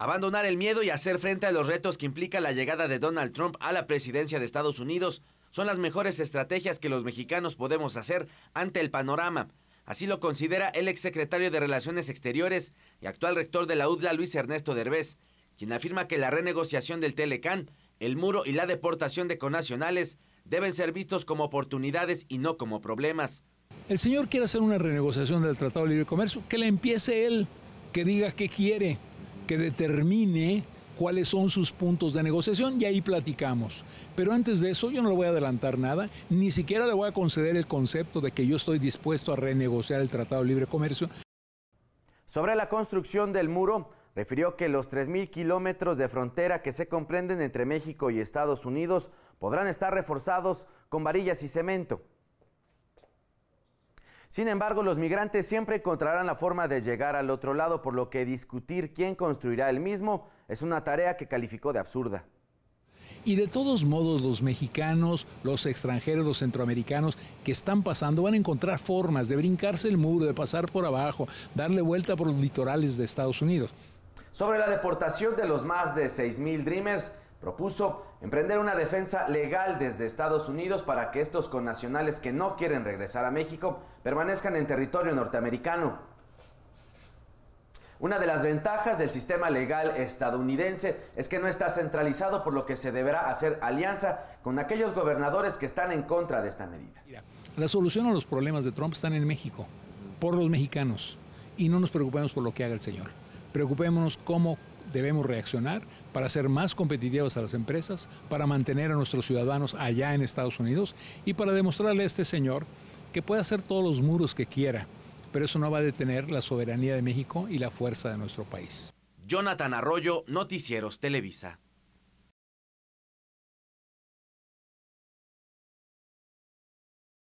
Abandonar el miedo y hacer frente a los retos que implica la llegada de Donald Trump a la presidencia de Estados Unidos son las mejores estrategias que los mexicanos podemos hacer ante el panorama. Así lo considera el exsecretario de Relaciones Exteriores y actual rector de la UDLA, Luis Ernesto Derbez, quien afirma que la renegociación del Telecán, el muro y la deportación de conacionales deben ser vistos como oportunidades y no como problemas. El señor quiere hacer una renegociación del Tratado de Libre Comercio, que le empiece él, que diga qué quiere, que determine cuáles son sus puntos de negociación y ahí platicamos. Pero antes de eso yo no le voy a adelantar nada, ni siquiera le voy a conceder el concepto de que yo estoy dispuesto a renegociar el Tratado de Libre Comercio. Sobre la construcción del muro, refirió que los 3.000 kilómetros de frontera que se comprenden entre México y Estados Unidos podrán estar reforzados con varillas y cemento. Sin embargo, los migrantes siempre encontrarán la forma de llegar al otro lado, por lo que discutir quién construirá el mismo es una tarea que calificó de absurda. Y de todos modos, los mexicanos, los extranjeros, los centroamericanos que están pasando van a encontrar formas de brincarse el muro, de pasar por abajo, darle vuelta por los litorales de Estados Unidos. Sobre la deportación de los más de 6.000 Dreamers, propuso emprender una defensa legal desde Estados Unidos para que estos connacionales que no quieren regresar a México permanezcan en territorio norteamericano. Una de las ventajas del sistema legal estadounidense es que no está centralizado por lo que se deberá hacer alianza con aquellos gobernadores que están en contra de esta medida. La solución a los problemas de Trump están en México, por los mexicanos, y no nos preocupemos por lo que haga el señor. Preocupémonos cómo debemos reaccionar para hacer más competitivas a las empresas, para mantener a nuestros ciudadanos allá en Estados Unidos y para demostrarle a este señor que puede hacer todos los muros que quiera, pero eso no va a detener la soberanía de México y la fuerza de nuestro país. Jonathan Arroyo, Noticieros Televisa.